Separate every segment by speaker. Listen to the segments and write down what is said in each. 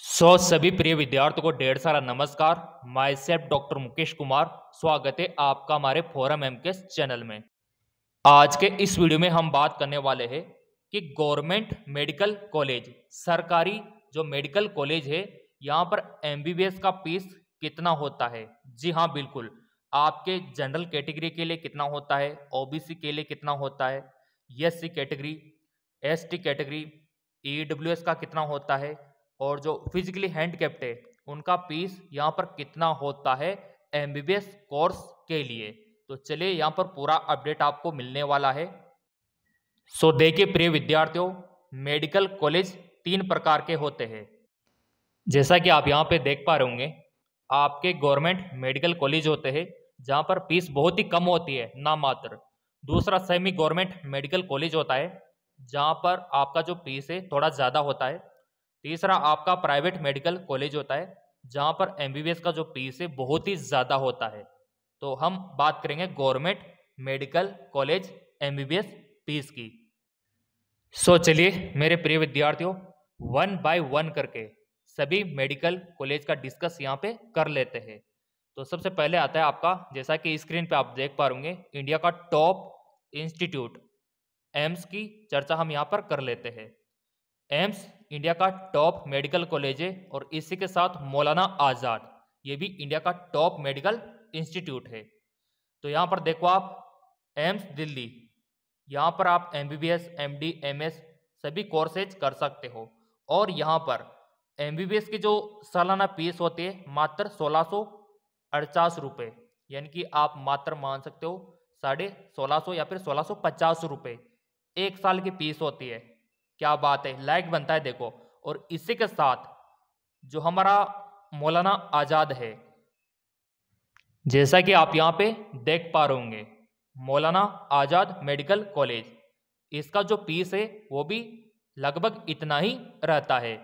Speaker 1: सो so, सभी प्रिय विद्यार्थियों को ढेर सारा नमस्कार my safe doctor Mukesh Kumar स्वागत है आपका हमारे फोरम एम के चैनल में आज के इस वीडियो में हम बात करने वाले हैं कि गवर्नमेंट मेडिकल कॉलेज सरकारी जो मेडिकल कॉलेज है यहाँ पर एम का फीस कितना होता है जी हाँ बिल्कुल आपके जनरल कैटेगरी के लिए कितना होता है ओ के लिए कितना होता है S category S category E e का कितना होता है और जो फिजिकली हैंडकेप्ट है उनका पीस यहाँ पर कितना होता है एम कोर्स के लिए तो चलिए यहाँ पर पूरा अपडेट आपको मिलने वाला है सो देखिए प्रिय विद्यार्थियों मेडिकल कॉलेज तीन प्रकार के होते हैं जैसा कि आप यहाँ पे देख पा रहे होंगे आपके गवर्नमेंट मेडिकल कॉलेज होते हैं जहाँ पर फीस बहुत ही कम होती है ना मात्र दूसरा सेमी गवर्नमेंट मेडिकल कॉलेज होता है जहाँ पर आपका जो फीस है थोड़ा ज़्यादा होता है तीसरा आपका प्राइवेट मेडिकल कॉलेज होता है जहाँ पर एम का जो फीस है बहुत ही ज़्यादा होता है तो हम बात करेंगे government medical college M fees की सो so, चलिए मेरे प्रिय विद्यार्थियों वन बाय वन करके सभी मेडिकल कॉलेज का डिस्कस यहाँ पे कर लेते हैं तो सबसे पहले आता है आपका जैसा कि स्क्रीन पे आप देख पा रूंगे इंडिया का टॉप इंस्टीट्यूट एम्स की चर्चा हम यहाँ पर कर लेते हैं एम्स इंडिया का टॉप मेडिकल कॉलेज है और इसी के साथ मौलाना आज़ाद ये भी इंडिया का टॉप मेडिकल इंस्टीट्यूट है तो यहाँ पर देखो आप एम्स दिल्ली यहाँ पर आप M B B S M D M S सभी कोर्सेज कर सकते हो और यहाँ पर एम बी बी एस की जो सालाना फीस होती है मात्र सोलह सौ अड़चास रुपये यानी कि आप मात्र मान सकते हो साढ़े सोलह सौ या फिर सोलह सौ पचास रुपये एक साल की फीस होती है क्या बात है लायक बनता है देखो और इसी के साथ जो हमारा मौलाना आज़ाद है जैसा कि आप यहाँ पे देख पा रहे होंगे मौलाना आज़ाद मेडिकल कॉलेज इसका जो फीस है वो भी लगभग इतना ही रहता है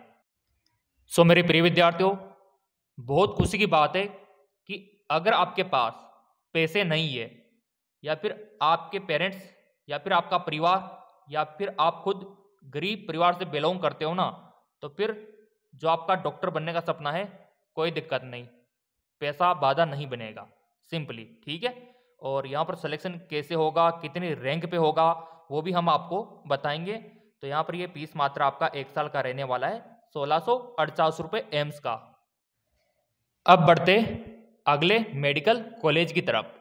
Speaker 1: सो मेरे प्रिय विद्यार्थियों बहुत खुशी की बात है कि अगर आपके पास पैसे नहीं है या फिर आपके पेरेंट्स या फिर आपका परिवार या फिर आप खुद गरीब परिवार से बिलोंग करते हो ना तो फिर जो आपका डॉक्टर बनने का सपना है कोई दिक्कत नहीं पैसा बाधा नहीं बनेगा सिंपली ठीक है और यहाँ पर सिलेक्शन कैसे होगा कितनी रैंक पे होगा वो भी हम आपको बताएंगे तो यहाँ पर ये पीस मात्र आपका एक साल का रहने वाला है सोलह सौ अड़चास रुपये एम्स का अब बढ़ते अगले मेडिकल कॉलेज की तरफ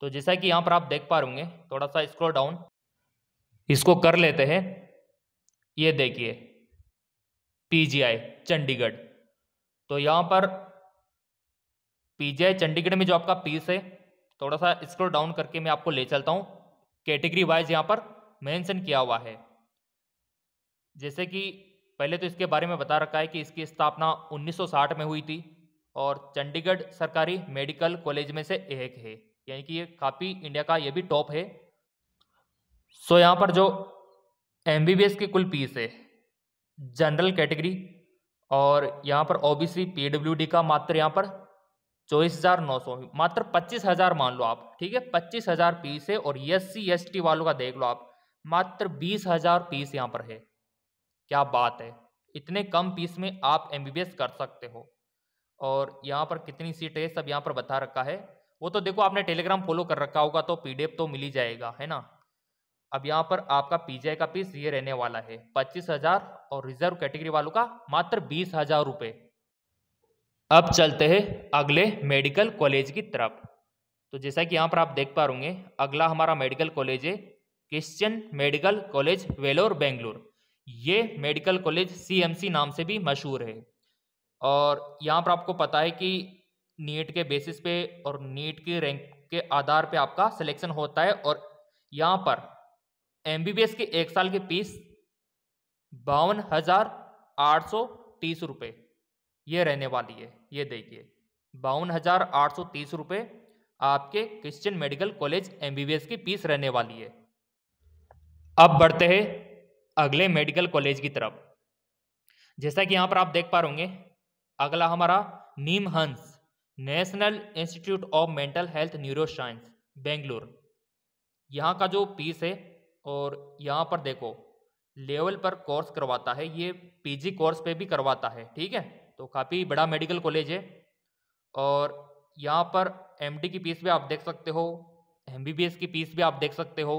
Speaker 1: तो जैसा कि यहाँ पर आप देख पा रहे होंगे थोड़ा सा स्क्रोल डाउन इसको कर लेते हैं ये देखिए पीजीआई चंडीगढ़ तो यहाँ पर पीजीआई चंडीगढ़ में जो आपका पीस है थोड़ा सा स्क्रोल डाउन करके मैं आपको ले चलता हूँ कैटेगरी वाइज यहाँ पर मेंशन किया हुआ है जैसे कि पहले तो इसके बारे में बता रखा है कि इसकी स्थापना 1960 में हुई थी और चंडीगढ़ सरकारी मेडिकल कॉलेज में से एक है यानी कि ये काफ़ी इंडिया का ये भी टॉप है सो यहाँ पर जो एम के कुल पीस है जनरल कैटेगरी और यहाँ पर O B C P W D का मात्र यहाँ पर चौबीस हज़ार नौ सौ मात्र पच्चीस हज़ार मान लो आप ठीक है पच्चीस हज़ार पीस है और एस सी एस टी वालों का देख लो आप मात्र बीस हज़ार पीस यहाँ पर है क्या बात है इतने कम पीस में आप एम बी बी एस कर सकते हो और यहाँ पर कितनी सीट है सब यहाँ पर बता रखा है वो तो देखो आपने टेलीग्राम फॉलो कर रखा होगा तो पीडीएफ तो मिल ही जाएगा है ना अब यहाँ पर आपका पीजीआई का फीस ये रहने वाला है पच्चीस हजार और रिजर्व कैटेगरी वालों का मात्र बीस हजार रुपये अब चलते हैं अगले मेडिकल कॉलेज की तरफ तो जैसा कि यहाँ पर आप देख पा रूंगे अगला हमारा मेडिकल कॉलेज है Christian medical college Vellore Bangalore ये मेडिकल कॉलेज सी नाम से भी मशहूर है और यहाँ पर आपको पता है कि नीट के बेसिस पे और नीट की रैंक के आधार पे आपका सिलेक्शन होता है और यहाँ पर एस के एक साल की फीस बावन हजार आठ सौ तीस रुपये ये रहने वाली है ये देखिए बावन हजार आठ सौ तीस रुपये आपके क्रिश्चियन मेडिकल कॉलेज एस की फीस रहने वाली है अब बढ़ते हैं अगले मेडिकल कॉलेज की तरफ जैसा कि यहाँ पर आप देख पा रहे अगला हमारा NIMHANS national institute of mental health neuro science Bangalore यहाँ का जो फीस है और यहाँ पर देखो लेवल पर कोर्स करवाता है ये पीजी कोर्स पे भी करवाता है ठीक है तो काफ़ी बड़ा मेडिकल कॉलेज है और यहाँ पर एमडी की फीस भी आप देख सकते हो एमबीबीएस की फीस भी आप देख सकते हो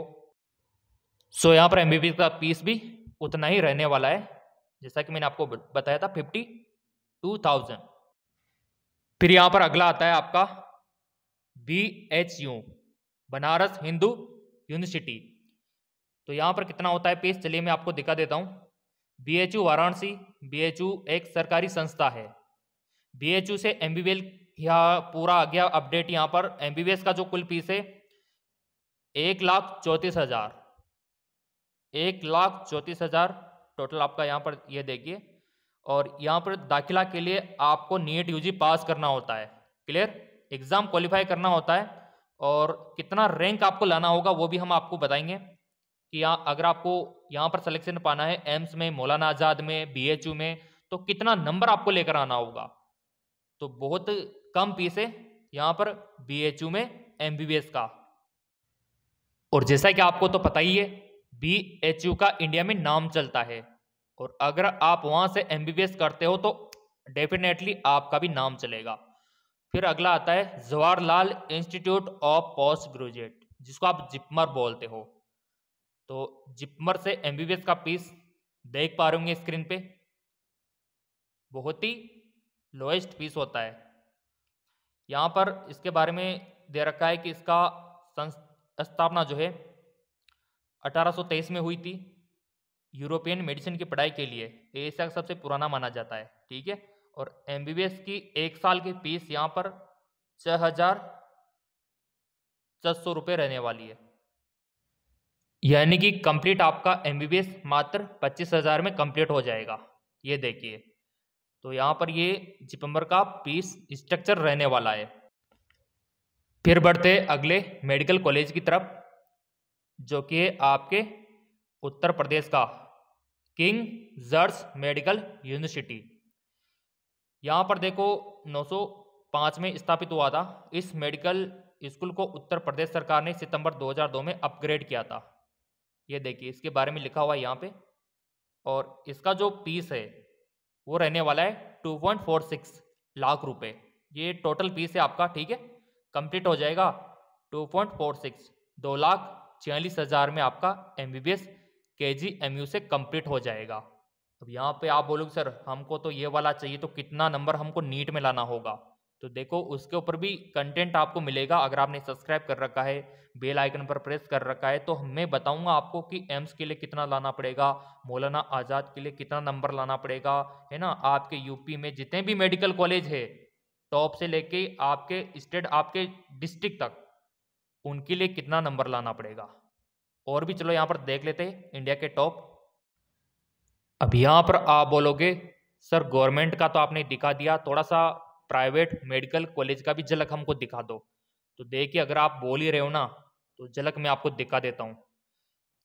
Speaker 1: सो यहाँ पर एमबीबीएस का फीस भी उतना ही रहने वाला है जैसा कि मैंने आपको बताया था फिफ्टी टू थाउजेंड फिर यहाँ पर अगला आता है आपका B H U Banaras Hindu university तो यहाँ पर कितना होता है पेज चलिए मैं आपको दिखा देता हूँ B H U Varanasi B H U एक सरकारी संस्था है बी एच यू से एम बी बी एल पूरा आ गया अपडेट यहाँ पर एम बी बी एस का जो कुल फीस है एक लाख चौंतीस हज़ार एक लाख चौंतीस हज़ार टोटल आपका यहाँ पर यह देखिए और यहाँ पर दाखिला के लिए आपको नीट यूजी पास करना होता है क्लियर एग्ज़ाम क्वालिफाई करना होता है और कितना रैंक आपको लाना होगा वो भी हम आपको बताएंगे कि यहाँ अगर आपको यहाँ पर सिलेक्शन पाना है एम्स में मौलाना आजाद में बीएचयू में तो कितना नंबर आपको लेकर आना होगा तो बहुत कम पीस है यहाँ पर बीएचयू में एम का और जैसा कि आपको तो पता ही है बीएचयू का इंडिया में नाम चलता है और अगर आप वहां से एमबीबीएस करते हो तो डेफिनेटली आपका भी नाम चलेगा फिर अगला आता है Jawaharlal institute of post graduate जिसको आप जिपमर बोलते हो तो जिपमर से एमबीबीएस का पीस देख पा रहे होंगे स्क्रीन पे बहुत ही लोएस्ट पीस होता है यहाँ पर इसके बारे में दे रखा है कि इसका स्थापना जो है 1823 में हुई थी यूरोपियन मेडिसिन की पढ़ाई के लिए एशिया का सबसे पुराना माना जाता है ठीक है और एम की एक साल की फीस यहाँ पर छः हज़ार छह सौ रुपये रहने वाली है यानी कि कंप्लीट आपका एम मात्र पच्चीस हज़ार में कंप्लीट हो जाएगा ये देखिए तो यहाँ पर ये जिपम्बर का पीस स्ट्रक्चर रहने वाला है फिर बढ़ते अगले मेडिकल कॉलेज की तरफ जो कि आपके उत्तर प्रदेश का किंग जर्स मेडिकल यूनिवर्सिटी यहाँ पर देखो 905 में स्थापित हुआ था इस मेडिकल स्कूल को उत्तर प्रदेश सरकार ने सितंबर 2002 में अपग्रेड किया था ये देखिए इसके बारे में लिखा हुआ है यहाँ पे और इसका जो पीस है वो रहने वाला है two point four six lakh रुपए ये टोटल पीस है आपका ठीक है कंप्लीट हो जाएगा टू पॉइंट फोर सिक्स दो लाख छियालीस हज़ार में आपका M B B S K G M U से कंप्लीट हो जाएगा अब यहाँ पे आप बोलोगे सर हमको तो ये वाला चाहिए तो कितना नंबर हमको नीट में लाना होगा तो देखो उसके ऊपर भी कंटेंट आपको मिलेगा अगर आपने सब्सक्राइब कर रखा है बेल आइकन पर प्रेस कर रखा है तो मैं बताऊंगा आपको कि एम्स के लिए कितना लाना पड़ेगा मौलाना आज़ाद के लिए कितना नंबर लाना पड़ेगा है ना आपके यूपी में जितने भी मेडिकल कॉलेज है टॉप से लेके आपके स्टेट आपके डिस्ट्रिक्ट तक उनके लिए कितना नंबर लाना पड़ेगा और भी चलो यहाँ पर देख लेते इंडिया के टॉप अब यहाँ पर आप बोलोगे सर गवर्नमेंट का तो आपने दिखा दिया थोड़ा सा प्राइवेट मेडिकल कॉलेज का भी झलक हमको दिखा दो तो देखिए अगर आप बोल ही रहे हो ना तो झलक मैं आपको दिखा देता हूँ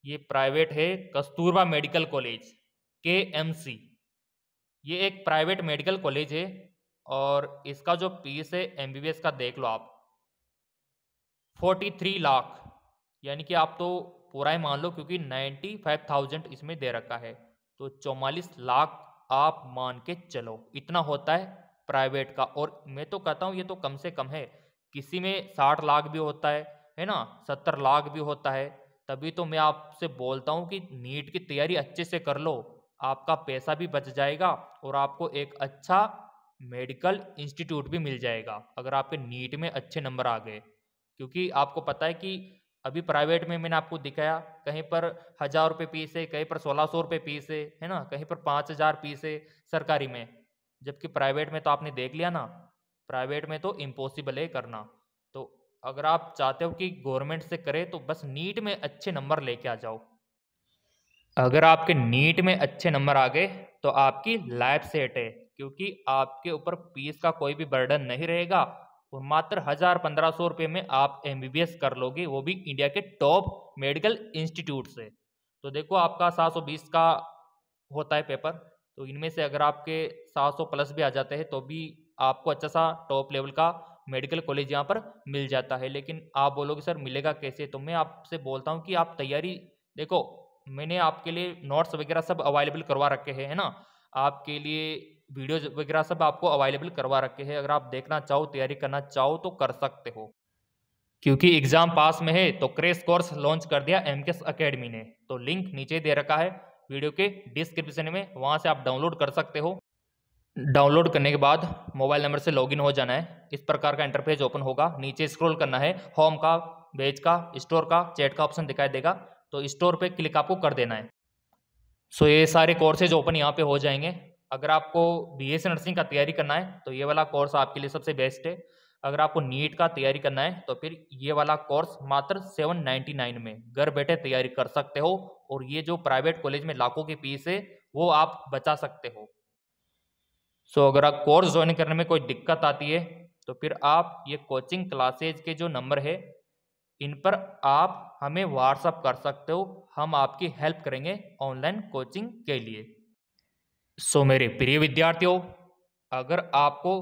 Speaker 1: ये प्राइवेट है कस्तूरबा मेडिकल कॉलेज के एम सी ये एक प्राइवेट मेडिकल कॉलेज है और इसका जो फीस है एम बी बी एस का देख लो आप फोर्टी थ्री लाख यानी कि आप तो पूरा ही मान लो क्योंकि नाइन्टी फाइव थाउजेंड इसमें दे रखा है तो चौवालीस लाख आप मान के चलो इतना होता है प्राइवेट का और मैं तो कहता हूँ ये तो कम से कम है किसी में साठ लाख भी होता है है ना सत्तर लाख भी होता है तभी तो मैं आपसे बोलता हूँ कि नीट की तैयारी अच्छे से कर लो आपका पैसा भी बच जाएगा और आपको एक अच्छा मेडिकल इंस्टीट्यूट भी मिल जाएगा अगर आपके नीट में अच्छे नंबर आ गए क्योंकि आपको पता है कि अभी प्राइवेट में मैंने आपको दिखाया कहीं पर हज़ार रुपये पीस है कहीं पर सोलह सौ रुपये पीस है है ना कहीं पर पाँच हज़ार पीस है सरकारी में जबकि प्राइवेट में तो आपने देख लिया ना प्राइवेट में तो इम्पॉसिबल है करना तो अगर आप चाहते हो कि गवर्नमेंट से करें तो बस नीट में अच्छे नंबर लेके आ जाओ अगर आपके नीट में अच्छे नंबर आ गए तो आपकी लाइफ सेट है क्योंकि आपके ऊपर फीस का कोई भी बर्डन नहीं रहेगा और मात्र हज़ार पंद्रह सौ रुपये में आप एम कर लोगे वो भी इंडिया के टॉप मेडिकल इंस्टीट्यूट से तो देखो आपका सात सौ बीस का होता है पेपर तो इनमें से अगर आपके 700 प्लस भी आ जाते हैं तो भी आपको अच्छा सा टॉप लेवल का मेडिकल कॉलेज यहाँ पर मिल जाता है लेकिन आप बोलोगे सर मिलेगा कैसे तो मैं आपसे बोलता हूँ कि आप तैयारी देखो मैंने आपके लिए नोट्स वगैरह सब अवेलेबल करवा रखे हैं है ना आपके लिए वीडियोज वगैरह सब आपको अवेलेबल करवा रखे हैं अगर आप देखना चाहो तैयारी करना चाहो तो कर सकते हो क्योंकि एग्जाम पास में है तो क्रेश कोर्स लॉन्च कर दिया एम के अकेडमी ने तो लिंक नीचे दे रखा है वीडियो के डिस्क्रिप्शन में वहाँ से आप डाउनलोड कर सकते हो डाउनलोड करने के बाद मोबाइल नंबर से लॉगिन हो जाना है इस प्रकार का इंटरफेस ओपन होगा नीचे स्क्रॉल करना है होम का बेज का स्टोर का चैट का ऑप्शन दिखाई देगा तो स्टोर पे क्लिक आपको कर देना है सो ये सारे कोर्सेज ओपन यहाँ पे हो जाएंगे अगर आपको बी एस नर्सिंग का तैयारी करना है तो ये वाला कोर्स आपके लिए सबसे बेस्ट है अगर आपको नीट का तैयारी करना है तो फिर ये वाला कोर्स मात्र 799 में घर बैठे तैयारी कर सकते हो और ये जो प्राइवेट कॉलेज में लाखों की फीस है वो आप बचा सकते हो सो अगर आप कोर्स ज्वाइन करने में कोई दिक्कत आती है तो फिर आप ये कोचिंग क्लासेज के जो नंबर है इन पर आप हमें व्हाट्सअप कर सकते हो हम आपकी हेल्प करेंगे ऑनलाइन कोचिंग के लिए सो मेरे प्रिय विद्यार्थियों अगर आपको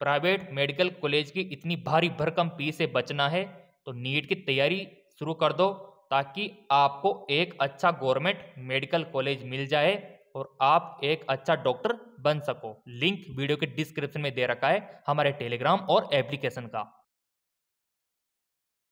Speaker 1: प्राइवेट मेडिकल कॉलेज की इतनी भारी भरकम फीस से बचना है तो नीट की तैयारी शुरू कर दो ताकि आपको एक अच्छा गवर्नमेंट मेडिकल कॉलेज मिल जाए और आप एक अच्छा डॉक्टर बन सको लिंक वीडियो के डिस्क्रिप्शन में दे रखा है हमारे टेलीग्राम और एप्लीकेशन का